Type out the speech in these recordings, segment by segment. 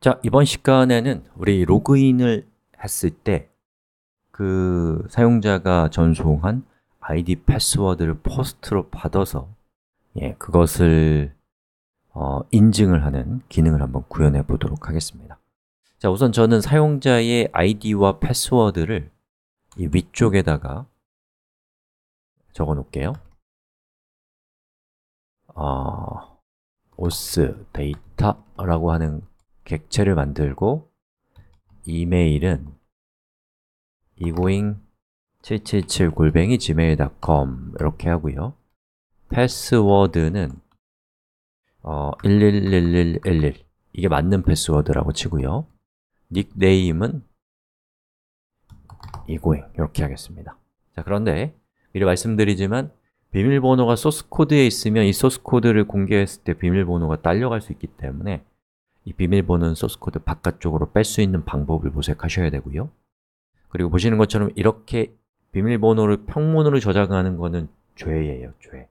자, 이번 시간에는 우리 로그인을 했을 때 그 사용자가 전송한 아이디 패스워드를 포스트로 받아서 예, 그것을 어, 인증을 하는 기능을 한번 구현해 보도록 하겠습니다 자, 우선 저는 사용자의 아이디와 패스워드를 이 위쪽에다가 적어 놓을게요 어, os data라고 하는 객체를 만들고 이메일은 이고잉 777 골뱅이 gmail.com 이렇게 하고요. 패스워드는 어, 111111 이게 맞는 패스워드라고 치고요. 닉네임은 이고잉 이렇게 하겠습니다. 자, 그런데 미리 말씀드리지만 비밀번호가 소스 코드에 있으면 이 소스 코드를 공개했을 때 비밀번호가 딸려갈 수 있기 때문에 이 비밀번호는 소스코드 바깥쪽으로 뺄 수 있는 방법을 모색하셔야 되고요 그리고 보시는 것처럼 이렇게 비밀번호를 평문으로 저장하는 것은 죄예요, 죄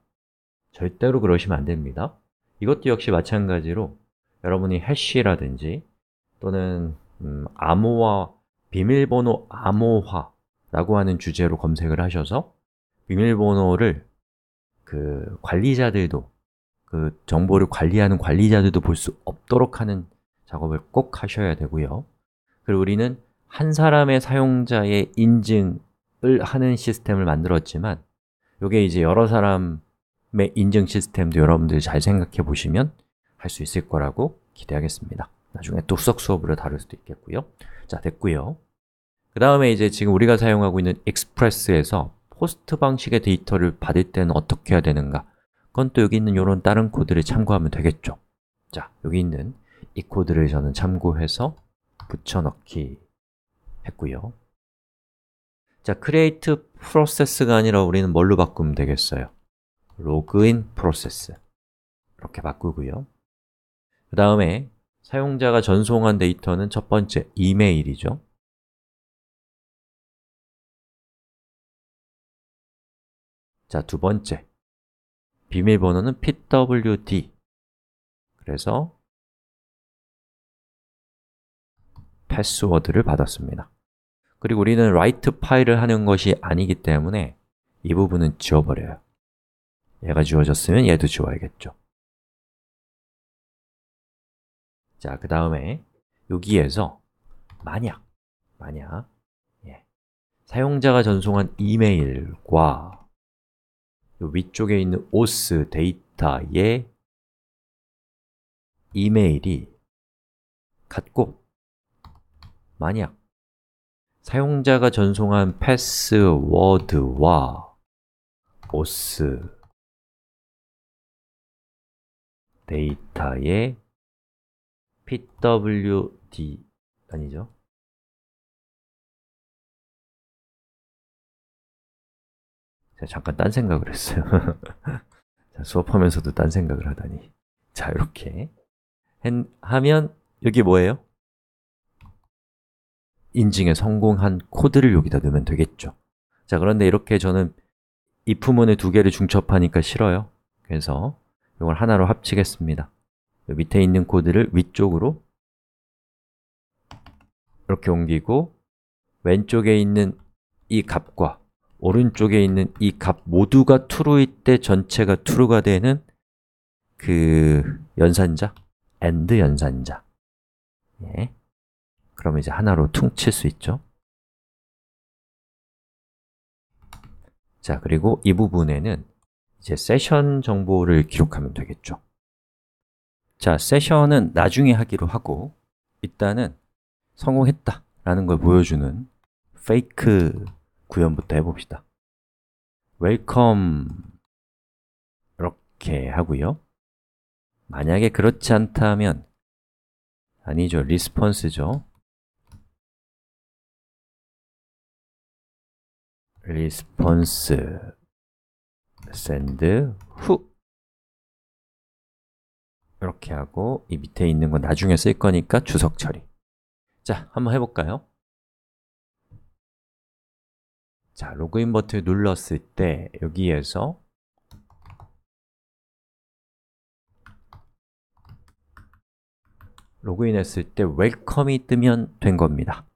절대로 그러시면 안 됩니다 이것도 역시 마찬가지로 여러분이 해시라든지 또는 음, 암호화, 비밀번호 암호화라고 하는 주제로 검색을 하셔서 비밀번호를 그 관리자들도 그 정보를 관리하는 관리자들도 볼 수 없도록 하는 작업을 꼭 하셔야 되고요. 그리고 우리는 한 사람의 사용자의 인증을 하는 시스템을 만들었지만 이게 이제 여러 사람의 인증 시스템도 여러분들이 잘 생각해 보시면 할 수 있을 거라고 기대하겠습니다. 나중에 독 수석 수업으로 다룰 수도 있겠고요. 자, 됐고요. 그 다음에 이제 지금 우리가 사용하고 있는 익스프레스에서 포스트 방식의 데이터를 받을 때는 어떻게 해야 되는가 그건 또 여기 있는 이런 다른 코드를 참고하면 되겠죠 자, 여기 있는 이 코드를 저는 참고해서 붙여넣기 했고요 자, create process가 아니라 우리는 뭘로 바꾸면 되겠어요? login process 이렇게 바꾸고요 그 다음에 사용자가 전송한 데이터는 첫 번째 이메일이죠 자, 두 번째 비밀번호는 pwd 그래서 패스워드를 받았습니다 그리고 우리는 write 파일을 하는 것이 아니기 때문에 이 부분은 지워버려요 얘가 지워졌으면 얘도 지워야겠죠 자, 그 다음에 여기에서 만약, 만약 예, 사용자가 전송한 이메일과 위쪽에 있는 OS 데이터의 이메일이 같고 만약 사용자가 전송한 패스워드와 OS 데이터의 pwd 아니죠? 잠깐 딴 생각을 했어요. 자, 수업하면서도 딴 생각을 하다니. 자, 이렇게 하면 여기 뭐예요? 인증에 성공한 코드를 여기다 넣으면 되겠죠. 자, 그런데 이렇게 저는 i f 문에두 개를 중첩하니까 싫어요. 그래서 이걸 하나로 합치겠습니다. 밑에 있는 코드를 위쪽으로 이렇게 옮기고 왼쪽에 있는 이 값과 오른쪽에 있는 이 값 모두가 true일 때 전체가 true가 되는 그 연산자, and 연산자 예. 그럼 이제 하나로 퉁칠 수 있죠 자, 그리고 이 부분에는 이제 세션 정보를 기록하면 되겠죠 자, 세션은 나중에 하기로 하고 일단은 성공했다 라는 걸 보여주는 fake 구현부터 해봅시다. 웰컴 이렇게 하고요. 만약에 그렇지 않다면 아니죠, 리스폰스죠. 리스폰스 send 후 이렇게 하고 이 밑에 있는 건 나중에 쓸 거니까 주석 처리 자, 한번 해볼까요? 자, 로그인 버튼을 눌렀을 때 여기에서 로그인했을 때 웰컴이 뜨면 된 겁니다.